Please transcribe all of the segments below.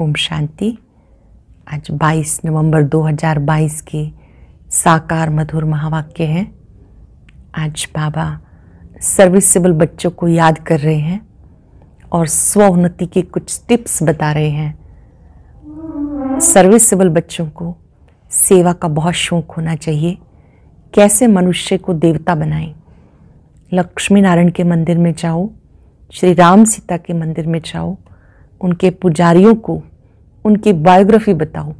ओम शांति आज 22 नवंबर 2022 के साकार मधुर महावाक्य हैं आज बाबा सर्विसेबल बच्चों को याद कर रहे हैं और स्व उन्नति के कुछ टिप्स बता रहे हैं सर्विसेबल बच्चों को सेवा का बहुत शौक होना चाहिए कैसे मनुष्य को देवता बनाएं लक्ष्मी नारायण के मंदिर में जाओ श्री राम सीता के मंदिर में जाओ उनके पुजारियों को उनकी बायोग्राफी बताओ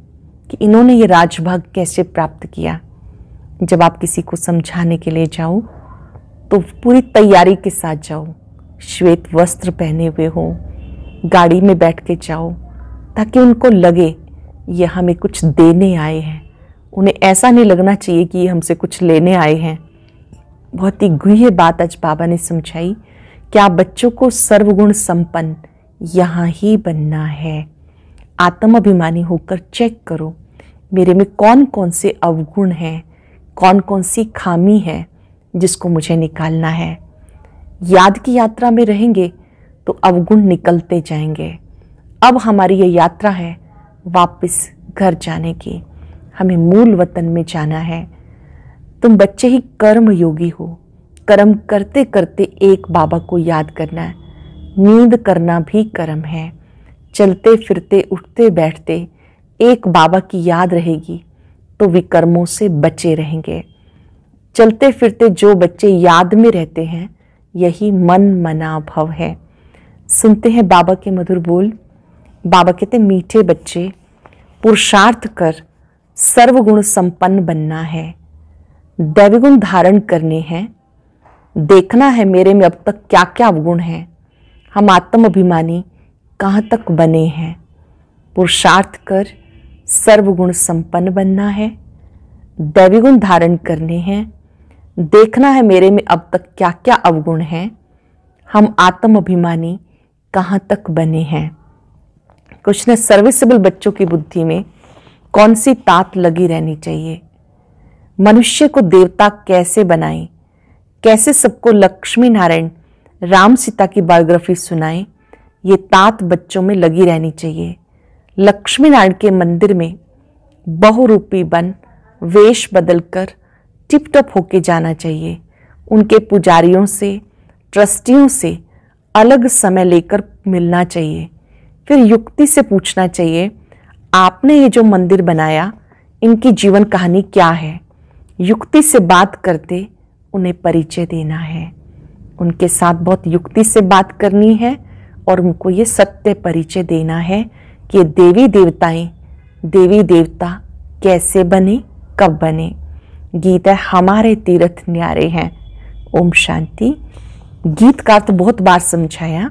कि इन्होंने ये राजभाग कैसे प्राप्त किया जब आप किसी को समझाने के लिए जाओ तो पूरी तैयारी के साथ जाओ श्वेत वस्त्र पहने हुए हो गाड़ी में बैठ के जाओ ताकि उनको लगे ये हमें कुछ देने आए हैं उन्हें ऐसा नहीं लगना चाहिए कि ये हमसे कुछ लेने आए हैं बहुत ही गुह्य बात आज बाबा ने समझाई कि आप बच्चों को सर्वगुण संपन्न यहाँ ही बनना है आत्माभिमानी होकर चेक करो मेरे में कौन कौन से अवगुण हैं कौन कौन सी खामी है जिसको मुझे निकालना है याद की यात्रा में रहेंगे तो अवगुण निकलते जाएंगे अब हमारी ये यात्रा है वापस घर जाने की हमें मूल वतन में जाना है तुम बच्चे ही कर्म योगी हो कर्म करते करते एक बाबा को याद करना है नींद करना भी कर्म है चलते फिरते उठते बैठते एक बाबा की याद रहेगी तो विकर्मों से बचे रहेंगे चलते फिरते जो बच्चे याद में रहते हैं यही मन मना भव है सुनते हैं बाबा के मधुर बोल बाबा कहते मीठे बच्चे पुरुषार्थ कर सर्वगुण संपन्न बनना है दैवगुण धारण करने हैं देखना है मेरे में अब तक क्या क्या अवगुण हैं हम आत्माभिमानी कहाँ तक बने हैं पुरुषार्थ कर सर्वगुण संपन्न बनना है दैवी गुण धारण करने हैं देखना है मेरे में अब तक क्या क्या अवगुण हैं हम आत्माभिमानी कहाँ तक बने हैं कुछ ने सर्विसेबल बच्चों की बुद्धि में कौन सी तात लगी रहनी चाहिए मनुष्य को देवता कैसे बनाएं कैसे सबको लक्ष्मी नारायण राम सीता की बायोग्राफी सुनाएं ये तात बच्चों में लगी रहनी चाहिए लक्ष्मी नारायण के मंदिर में बहुरूपी बन वेश बदलकर टिप टॉप होके जाना चाहिए उनके पुजारियों से ट्रस्टियों से अलग समय लेकर मिलना चाहिए फिर युक्ति से पूछना चाहिए आपने ये जो मंदिर बनाया इनकी जीवन कहानी क्या है युक्ति से बात करते उन्हें परिचय देना है उनके साथ बहुत युक्ति से बात करनी है और उनको ये सत्य परिचय देना है कि देवी देवताएं देवी देवता कैसे बने कब बने गीत है हमारे तीर्थ न्यारे हैं ओम शांति गीत का तो बहुत बार समझाया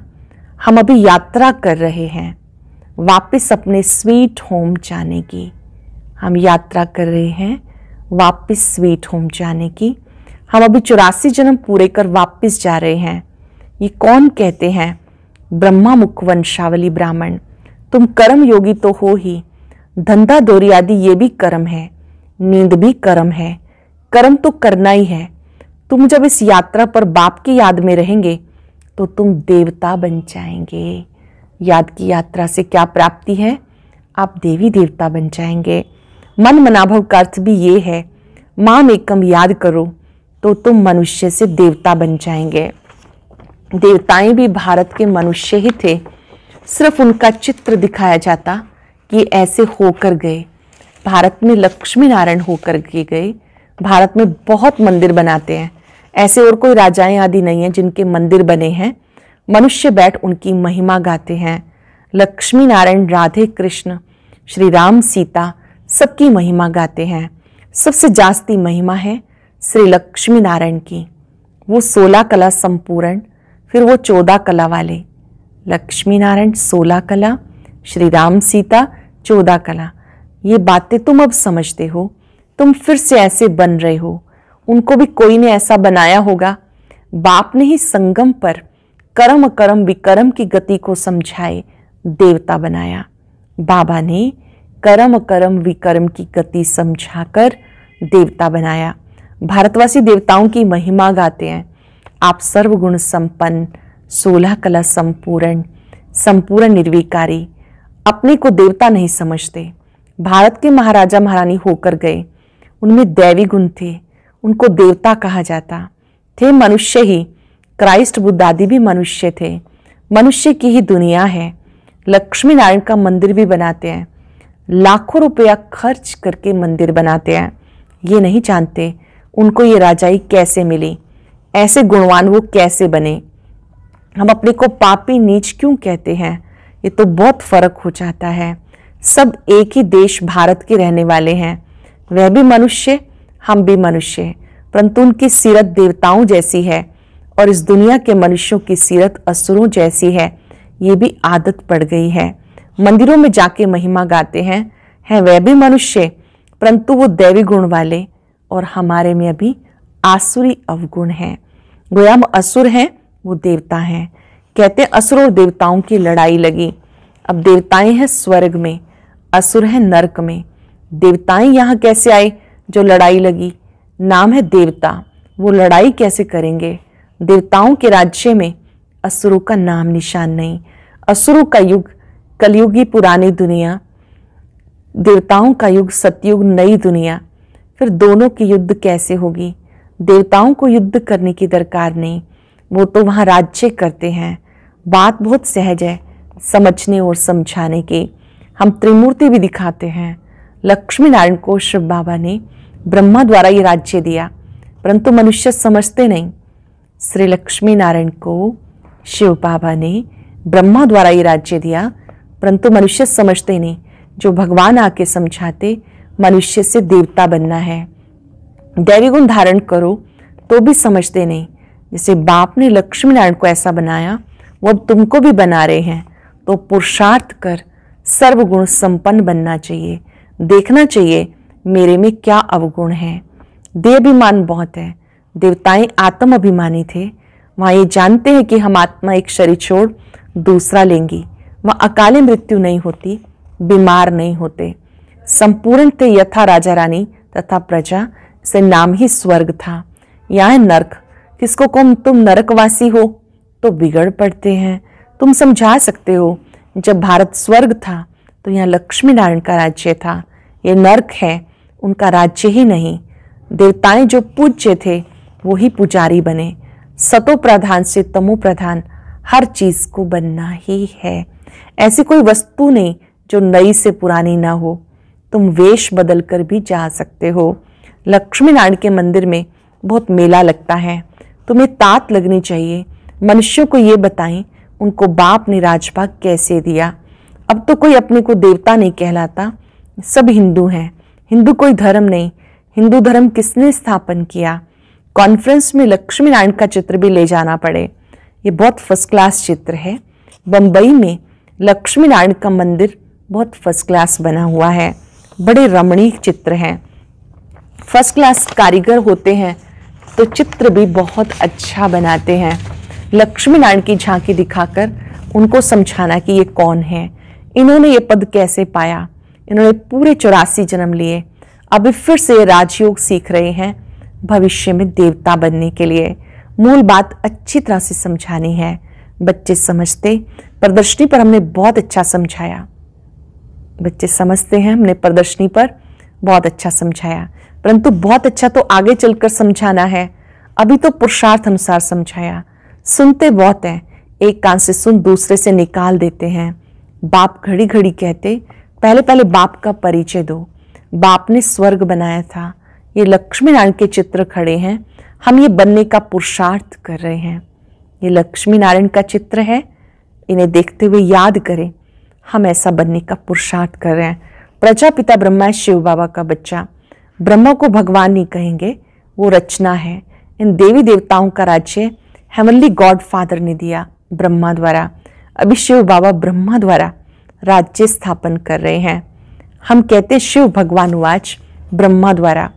हम अभी यात्रा कर रहे हैं वापस अपने स्वीट होम जाने की हम यात्रा कर रहे हैं वापस स्वीट होम जाने की हम अभी चौरासी जन्म पूरे कर वापस जा रहे हैं ये कौन कहते हैं ब्रह्मा मुख वंशावली ब्राह्मण तुम कर्म योगी तो हो ही धंधा दोरी आदि ये भी कर्म है नींद भी कर्म है कर्म तो करना ही है तुम जब इस यात्रा पर बाप की याद में रहेंगे तो तुम देवता बन जाएंगे याद की यात्रा से क्या प्राप्ति है आप देवी देवता बन जाएंगे मन मनाभव का अर्थ भी ये है माम एकम याद करो तो तुम मनुष्य से देवता बन जाएंगे देवताएं भी भारत के मनुष्य ही थे सिर्फ उनका चित्र दिखाया जाता कि ऐसे होकर गए भारत में लक्ष्मी नारायण होकर के गए भारत में बहुत मंदिर बनाते हैं ऐसे और कोई राजाएं आदि नहीं हैं जिनके मंदिर बने हैं मनुष्य बैठ उनकी महिमा गाते हैं लक्ष्मी नारायण राधे कृष्ण श्री राम सीता सबकी महिमा गाते हैं सबसे जास्ती महिमा है श्री लक्ष्मी नारायण की वो सोलह कला संपूर्ण फिर वो चौदह कला वाले लक्ष्मी नारायण सोलह कला श्री राम सीता चौदह कला ये बातें तुम अब समझते हो तुम फिर से ऐसे बन रहे हो उनको भी कोई ने ऐसा बनाया होगा बाप ने ही संगम पर कर्म कर्म विकर्म की गति को समझाए देवता बनाया बाबा ने कर्म कर्म विकर्म की गति समझाकर देवता बनाया भारतवासी देवताओं की महिमा गाते हैं आप सर्वगुण संपन्न सोलह कला संपूर्ण संपूर्ण निर्विकारी अपने को देवता नहीं समझते भारत के महाराजा महारानी होकर गए उनमें दैवी गुण थे उनको देवता कहा जाता थे मनुष्य ही क्राइस्ट बुद्ध आदि भी मनुष्य थे मनुष्य की ही दुनिया है लक्ष्मी नारायण का मंदिर भी बनाते हैं लाखों रुपया खर्च करके मंदिर बनाते हैं ये नहीं जानते उनको ये राजाई कैसे मिली ऐसे गुणवान वो कैसे बने हम अपने को पापी नीच क्यों कहते हैं ये तो बहुत फर्क हो जाता है सब एक ही देश भारत के रहने वाले हैं वह भी मनुष्य हम भी मनुष्य परंतु उनकी सीरत देवताओं जैसी है और इस दुनिया के मनुष्यों की सीरत असुरों जैसी है ये भी आदत पड़ गई है मंदिरों में जाके महिमा गाते हैं हैं वह भी मनुष्य परंतु वो दैवी गुण वाले और हमारे में अभी आसुरी अवगुण हैं गोया हम असुर हैं वो देवता हैं कहते हैं असुर और देवताओं की लड़ाई लगी अब देवताएं हैं स्वर्ग में असुर हैं नरक में देवताएं यहाँ कैसे आए जो लड़ाई लगी नाम है देवता वो लड़ाई कैसे करेंगे देवताओं के राज्य में असुरों का नाम निशान नहीं असुरों का युग कलयुगी पुरानी दुनिया देवताओं का युग सतयुग नई दुनिया फिर दोनों की युद्ध कैसे होगी देवताओं को युद्ध करने की दरकार नहीं वो तो वहाँ राज्य करते हैं बात बहुत सहज है समझने और समझाने की हम त्रिमूर्ति भी दिखाते हैं लक्ष्मी नारायण को शिव बाबा ने ब्रह्मा द्वारा ये राज्य दिया परंतु मनुष्य समझते नहीं श्री लक्ष्मी नारायण को शिव बाबा ने ब्रह्मा द्वारा ये राज्य दिया परंतु मनुष्य समझते नहीं जो भगवान आके समझाते मनुष्य से देवता बनना है दैवी गुण धारण करो तो भी समझते नहीं जैसे बाप ने लक्ष्मी नारायण को ऐसा बनाया वो अब तुमको भी बना रहे हैं तो पुरुषार्थ कर सर्वगुण संपन्न बनना चाहिए देखना चाहिए मेरे में क्या अवगुण है देवाभिमान बहुत है देवताएं आत्म अभिमानी थे वहाँ ये जानते हैं कि हम आत्मा एक शरीर छोड़ दूसरा लेंगी वहाँ अकाली मृत्यु नहीं होती बीमार नहीं होते थे यथा राजा रानी तथा प्रजा से नाम ही स्वर्ग था यहाँ नरक किसको कौन तुम नरकवासी हो तो बिगड़ पड़ते हैं तुम समझा सकते हो जब भारत स्वर्ग था तो यहाँ लक्ष्मी नारायण का राज्य था ये नर्क है उनका राज्य ही नहीं देवताएं जो पूज्य थे वो ही पुजारी बने सतो प्रधान से तमो प्रधान हर चीज़ को बनना ही है ऐसी कोई वस्तु नहीं जो नई से पुरानी ना हो तुम वेश बदल कर भी जा सकते हो लक्ष्मी नारायण के मंदिर में बहुत मेला लगता है तुम्हें तात लगनी चाहिए मनुष्यों को ये बताएं उनको बाप ने राजभाग कैसे दिया अब तो कोई अपने को देवता नहीं कहलाता सब हिंदू हैं हिंदू कोई धर्म नहीं हिंदू धर्म किसने स्थापन किया कॉन्फ्रेंस में लक्ष्मी नारायण का चित्र भी ले जाना पड़े ये बहुत फर्स्ट क्लास चित्र है बम्बई में लक्ष्मी नारायण का मंदिर बहुत फर्स्ट क्लास बना हुआ है बड़े रमणीक चित्र हैं फर्स्ट क्लास कारीगर होते हैं तो चित्र भी बहुत अच्छा बनाते हैं लक्ष्मी नारायण की झांकी दिखाकर उनको समझाना कि ये कौन है इन्होंने ये पद कैसे पाया इन्होंने पूरे चौरासी जन्म लिए अभी फिर से राजयोग सीख रहे हैं भविष्य में देवता बनने के लिए मूल बात अच्छी तरह से समझानी है बच्चे समझते प्रदर्शनी पर हमने बहुत अच्छा समझाया बच्चे समझते हैं हमने प्रदर्शनी पर बहुत अच्छा समझाया परंतु बहुत अच्छा तो आगे चलकर समझाना है अभी तो पुरुषार्थ अनुसार समझाया सुनते बहुत हैं एक कान से सुन दूसरे से निकाल देते हैं बाप घड़ी घड़ी कहते पहले पहले बाप का परिचय दो बाप ने स्वर्ग बनाया था ये लक्ष्मी नारायण के चित्र खड़े हैं हम ये बनने का पुरुषार्थ कर रहे हैं ये लक्ष्मी नारायण का चित्र है इन्हें देखते हुए याद करें हम ऐसा बनने का पुरुषार्थ कर रहे हैं प्रजापिता ब्रह्मा है शिव बाबा का बच्चा ब्रह्मा को भगवान नहीं कहेंगे वो रचना है इन देवी देवताओं का राज्य हेमनली गॉड फादर ने दिया ब्रह्मा द्वारा अभी शिव बाबा ब्रह्मा द्वारा राज्य स्थापन कर रहे हैं हम कहते शिव भगवान वाच ब्रह्मा द्वारा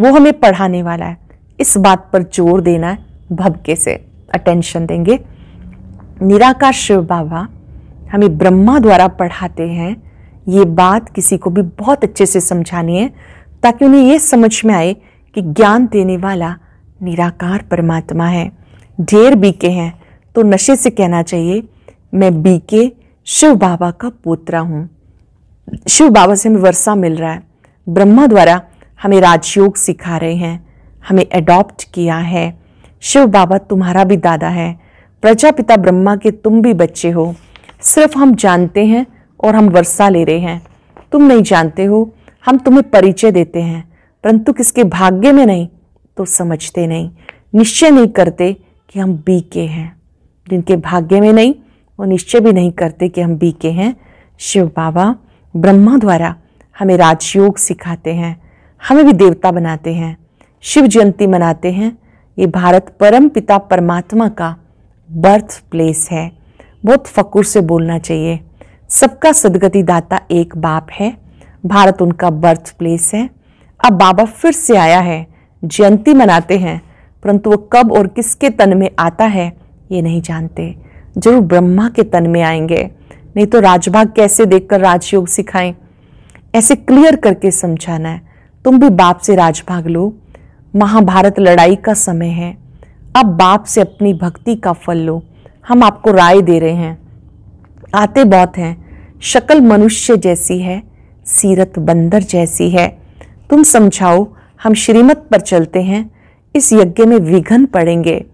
वो हमें पढ़ाने वाला है इस बात पर जोर देना है भबके से अटेंशन देंगे निराकार शिव बाबा हमें ब्रह्मा द्वारा पढ़ाते हैं ये बात किसी को भी बहुत अच्छे से समझानी है ताकि उन्हें ये समझ में आए कि ज्ञान देने वाला निराकार परमात्मा है ढेर बीके हैं तो नशे से कहना चाहिए मैं बीके शिव बाबा का पोत्रा हूँ शिव बाबा से हमें वर्षा मिल रहा है ब्रह्मा द्वारा हमें राजयोग सिखा रहे हैं हमें एडॉप्ट किया है शिव बाबा तुम्हारा भी दादा है प्रजापिता ब्रह्मा के तुम भी बच्चे हो सिर्फ हम जानते हैं और हम वर्षा ले रहे हैं तुम नहीं जानते हो हम तुम्हें परिचय देते हैं परंतु किसके भाग्य में नहीं तो समझते नहीं निश्चय नहीं करते कि हम बी के हैं जिनके भाग्य में नहीं वो निश्चय भी नहीं करते कि हम बी के हैं शिव बाबा ब्रह्मा द्वारा हमें राजयोग सिखाते हैं हमें भी देवता बनाते हैं शिव जयंती मनाते हैं ये भारत परम पिता परमात्मा का बर्थ प्लेस है बहुत फ़कुर से बोलना चाहिए सबका सदगति दाता एक बाप है भारत उनका बर्थ प्लेस है अब बाबा फिर से आया है जयंती मनाते हैं परंतु वो कब और किसके तन में आता है ये नहीं जानते जरूर ब्रह्मा के तन में आएंगे नहीं तो राजभाग कैसे देखकर राजयोग सिखाएं ऐसे क्लियर करके समझाना है तुम भी बाप से राजभाग लो महाभारत लड़ाई का समय है अब बाप से अपनी भक्ति का फल लो हम आपको राय दे रहे हैं आते बहुत हैं शक्ल मनुष्य जैसी है सीरत बंदर जैसी है तुम समझाओ हम श्रीमत पर चलते हैं इस यज्ञ में विघन पड़ेंगे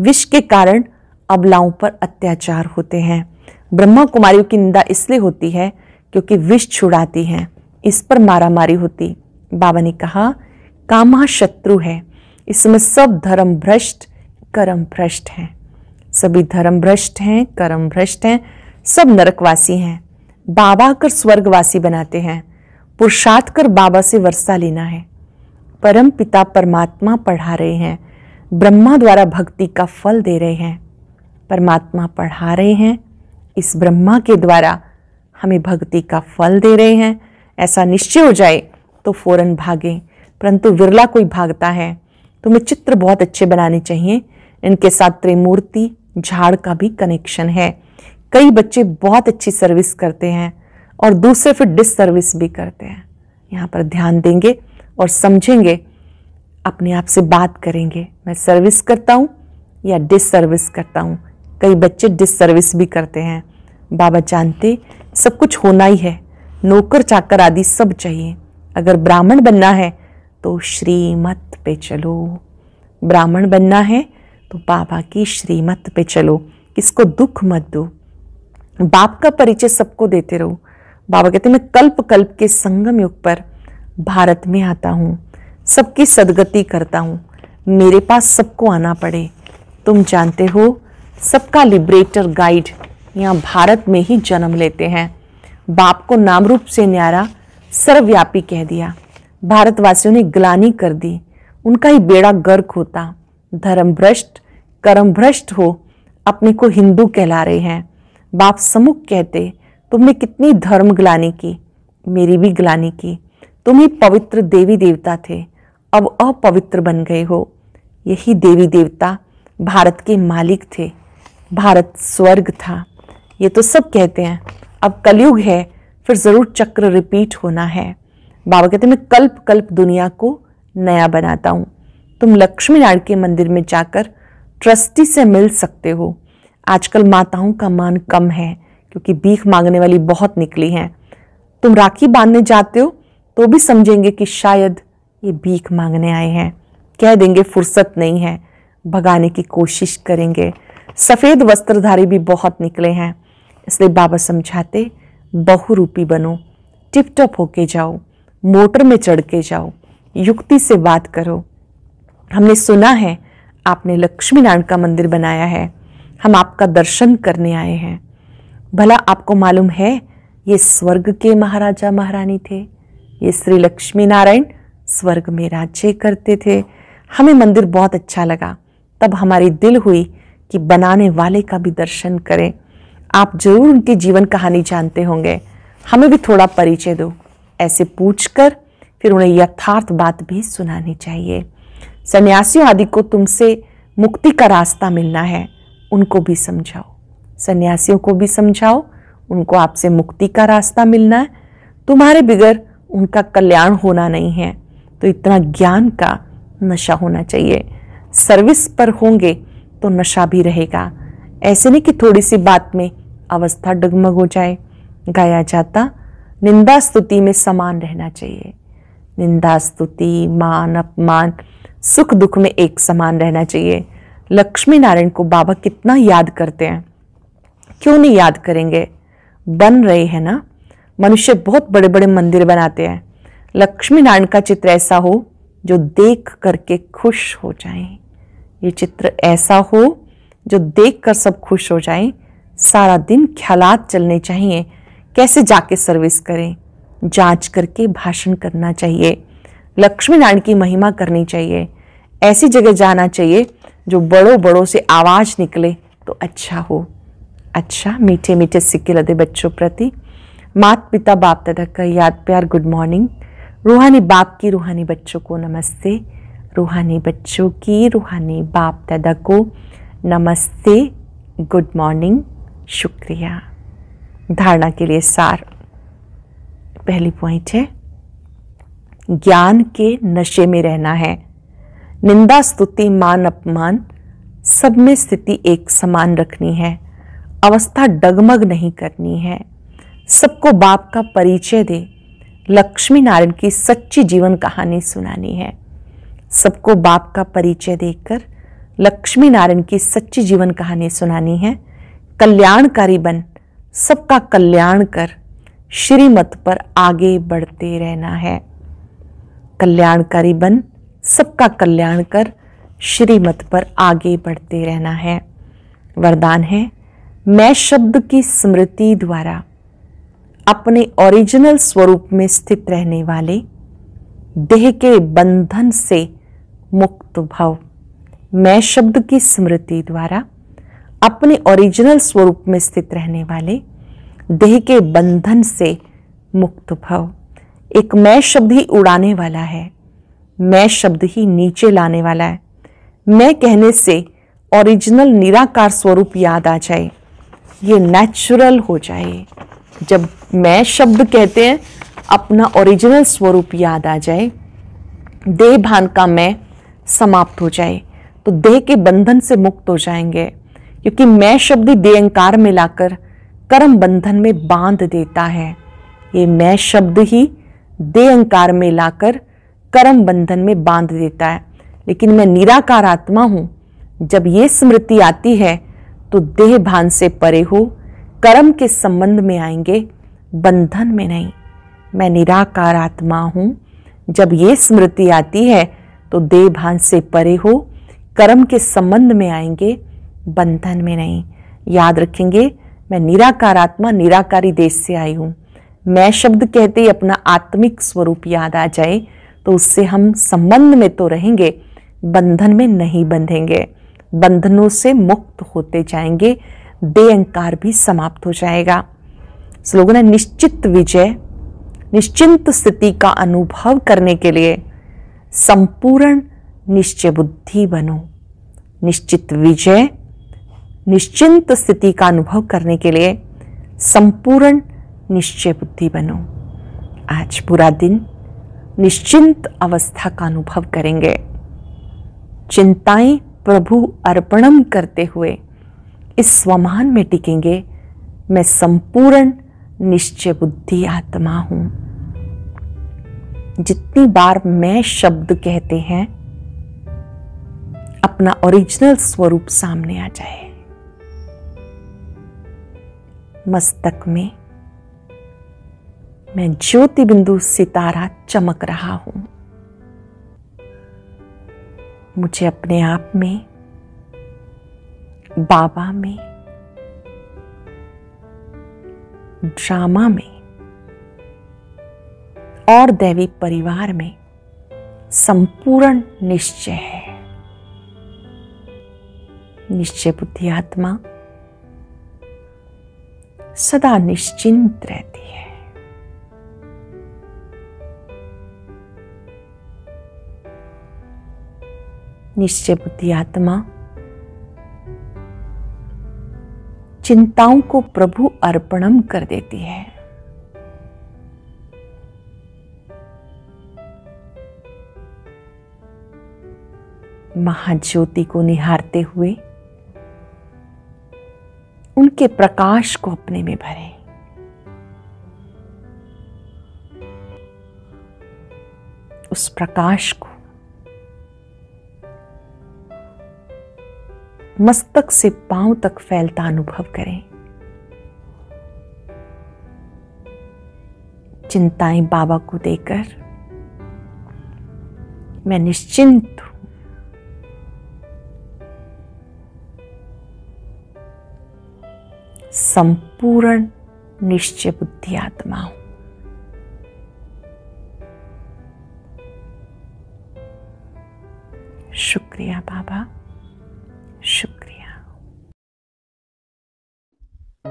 विष के कारण अबलाओं पर अत्याचार होते हैं ब्रह्मा कुमारियों की निंदा इसलिए होती है क्योंकि विष छुड़ाती हैं इस पर मारामारी होती बाबा ने कहा कामा शत्रु है इसमें सब धर्म भ्रष्ट कर्म भ्रष्ट हैं सभी धर्म भ्रष्ट हैं कर्म भ्रष्ट हैं सब नरकवासी हैं बाबा कर स्वर्गवासी बनाते हैं पुरुषार्थ कर बाबा से वर्षा लेना है परम पिता परमात्मा पढ़ा रहे हैं ब्रह्मा द्वारा भक्ति का फल दे रहे हैं परमात्मा पढ़ा रहे हैं इस ब्रह्मा के द्वारा हमें भक्ति का फल दे रहे हैं ऐसा निश्चय हो जाए तो फौरन भागें परंतु विरला कोई भागता है तुम्हें चित्र बहुत अच्छे बनाने चाहिए इनके साथ त्रिमूर्ति झाड़ का भी कनेक्शन है कई बच्चे बहुत अच्छी सर्विस करते हैं और दूसरे फिर डिससर्विस भी करते हैं यहाँ पर ध्यान देंगे और समझेंगे अपने आप से बात करेंगे मैं सर्विस करता हूँ या डिससर्विस करता हूँ कई बच्चे डिससर्विस भी करते हैं बाबा जानते सब कुछ होना ही है नौकर चाकर आदि सब चाहिए अगर ब्राह्मण बनना है तो श्रीमत पे चलो ब्राह्मण बनना है तो बाबा की श्रीमत पे चलो किसको दुख मत दो बाप का परिचय सबको देते रहो बाबा कहते मैं कल्प कल्प के संगम युग पर भारत में आता हूँ सबकी सदगति करता हूँ मेरे पास सबको आना पड़े तुम जानते हो सबका लिबरेटर गाइड यहाँ भारत में ही जन्म लेते हैं बाप को नाम रूप से न्यारा सर्वव्यापी कह दिया भारतवासियों ने ग्लानी कर दी उनका ही बेड़ा गर्क होता धर्म भ्रष्ट कर्म भ्रष्ट हो अपने को हिंदू कहला रहे हैं बाप समुख कहते तुमने कितनी धर्म ग्लानी की मेरी भी ग्लानी की तुम ही पवित्र देवी देवता थे अब अपवित्र बन गए हो यही देवी देवता भारत के मालिक थे भारत स्वर्ग था ये तो सब कहते हैं अब कलयुग है फिर ज़रूर चक्र रिपीट होना है बाबा कहते हैं मैं कल्प कल्प दुनिया को नया बनाता हूँ तुम लक्ष्मी नारायण के मंदिर में जाकर ट्रस्टी से मिल सकते हो आजकल माताओं का मान कम है क्योंकि भीख मांगने वाली बहुत निकली हैं तुम राखी बांधने जाते हो तो भी समझेंगे कि शायद ये भीख मांगने आए हैं कह देंगे फुर्सत नहीं है भगाने की कोशिश करेंगे सफ़ेद वस्त्रधारी भी बहुत निकले हैं इसलिए बाबा समझाते बहुरूपी बनो टिप टॉप होके जाओ मोटर में चढ़ के जाओ युक्ति से बात करो हमने सुना है आपने लक्ष्मी नारायण का मंदिर बनाया है हम आपका दर्शन करने आए हैं भला आपको मालूम है ये स्वर्ग के महाराजा महारानी थे ये श्री लक्ष्मी नारायण स्वर्ग में राज्य करते थे हमें मंदिर बहुत अच्छा लगा तब हमारी दिल हुई कि बनाने वाले का भी दर्शन करें आप जरूर उनकी जीवन कहानी जानते होंगे हमें भी थोड़ा परिचय दो ऐसे पूछकर फिर उन्हें यथार्थ बात भी सुनानी चाहिए सन्यासियों आदि को तुमसे मुक्ति का रास्ता मिलना है उनको भी समझाओ सन्यासियों को भी समझाओ उनको आपसे मुक्ति का रास्ता मिलना है तुम्हारे बिगड़ उनका कल्याण होना नहीं है तो इतना ज्ञान का नशा होना चाहिए सर्विस पर होंगे तो नशा भी रहेगा ऐसे नहीं कि थोड़ी सी बात में अवस्था डगमग हो जाए गाया जाता निंदा स्तुति में समान रहना चाहिए निंदा स्तुति मान अपमान सुख दुख में एक समान रहना चाहिए लक्ष्मी नारायण को बाबा कितना याद करते हैं क्यों नहीं याद करेंगे बन रहे हैं ना मनुष्य बहुत बड़े बड़े मंदिर बनाते हैं लक्ष्मी नारायण का चित्र ऐसा हो जो देख करके खुश हो जाए ये चित्र ऐसा हो जो देख कर सब खुश हो जाए सारा दिन ख्यालात चलने चाहिए कैसे जाके सर्विस करें जांच करके भाषण करना चाहिए लक्ष्मी नारायण की महिमा करनी चाहिए ऐसी जगह जाना चाहिए जो बड़ों बड़ों से आवाज़ निकले तो अच्छा हो अच्छा मीठे मीठे सिक्के लदे बच्चों प्रति मात पिता बाप दादा का याद प्यार गुड मॉर्निंग रूहानी बाप की रूहानी बच्चों को नमस्ते रूहानी बच्चों की रूहानी बाप दादा को नमस्ते गुड मॉर्निंग शुक्रिया धारणा के लिए सार पहली पॉइंट है ज्ञान के नशे में रहना है निंदा स्तुति मान अपमान सब में स्थिति एक समान रखनी है अवस्था डगमग नहीं करनी है सबको बाप का परिचय दे लक्ष्मी नारायण की सच्ची जीवन कहानी सुनानी है सबको बाप का परिचय देकर लक्ष्मी नारायण की सच्ची जीवन कहानी सुनानी है कल्याणकारी बन सबका कल्याण कर श्रीमत पर आगे बढ़ते रहना है कल्याणकारी बन सबका कल्याण कर श्रीमत पर आगे बढ़ते रहना है वरदान है मैं शब्द की स्मृति द्वारा अपने ओरिजिनल स्वरूप में स्थित रहने वाले देह के बंधन से मुक्त भव मैं शब्द की स्मृति द्वारा अपने ओरिजिनल स्वरूप में स्थित रहने वाले देह के बंधन से मुक्त भव एक मैं शब्द ही उड़ाने वाला है मैं शब्द ही नीचे लाने वाला है मैं कहने से ओरिजिनल निराकार स्वरूप याद आ जाए ये नेचुरल हो जाए जब मैं शब्द कहते हैं अपना ओरिजिनल स्वरूप याद आ जाए देह भान का मैं समाप्त हो जाए तो देह के बंधन से मुक्त हो जाएंगे क्योंकि मैं शब्द देहंकार में लाकर कर्म बंधन में बांध देता है ये मैं शब्द ही देहंकार में लाकर कर्म बंधन में बांध देता है लेकिन मैं निराकार आत्मा हूँ जब ये स्मृति आती है तो देह भान से परे हो कर्म के संबंध में आएंगे बंधन में नहीं मैं निराकार आत्मा हूँ जब ये स्मृति आती है तो देह भान से परे हो कर्म के संबंध में आएंगे बंधन में नहीं याद रखेंगे मैं निराकार आत्मा निराकारी देश से आई हूँ मैं शब्द कहते ही अपना आत्मिक स्वरूप याद आ जाए तो उससे हम संबंध में तो रहेंगे बंधन में नहीं बंधेंगे बंधनों से मुक्त होते जाएंगे दे अंकार भी समाप्त हो जाएगा स्लोगन है निश्चित विजय निश्चिंत स्थिति का अनुभव करने के लिए संपूर्ण निश्चय बुद्धि बनो निश्चित विजय निश्चिंत स्थिति का अनुभव करने के लिए संपूर्ण निश्चय बुद्धि बनो आज पूरा दिन निश्चिंत अवस्था का अनुभव करेंगे चिंताएं प्रभु अर्पणम करते हुए इस स्वमान में टिकेंगे मैं संपूर्ण निश्चय बुद्धि आत्मा हूं जितनी बार मैं शब्द कहते हैं अपना ओरिजिनल स्वरूप सामने आ जाए मस्तक में मैं ज्योति बिंदु सितारा चमक रहा हूं मुझे अपने आप में बाबा में ड्रामा में और दैवी परिवार में संपूर्ण निश्चय है निश्चय बुद्धि आत्मा सदा निश्चिंत रहती है निश्चय बुद्धि आत्मा चिंताओं को प्रभु अर्पणम कर देती है महाज्योति को निहारते हुए उनके प्रकाश को अपने में भरें उस प्रकाश को मस्तक से पांव तक फैलता अनुभव करें चिंताएं बाबा को देकर मैं निश्चिंत हूं संपूर्ण निश्चय बुद्धि आत्मा हूं शुक्रिया बाबा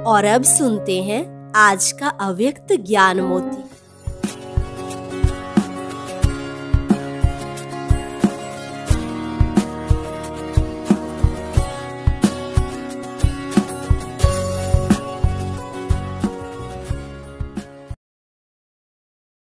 और अब सुनते हैं आज का अव्यक्त ज्ञान मोती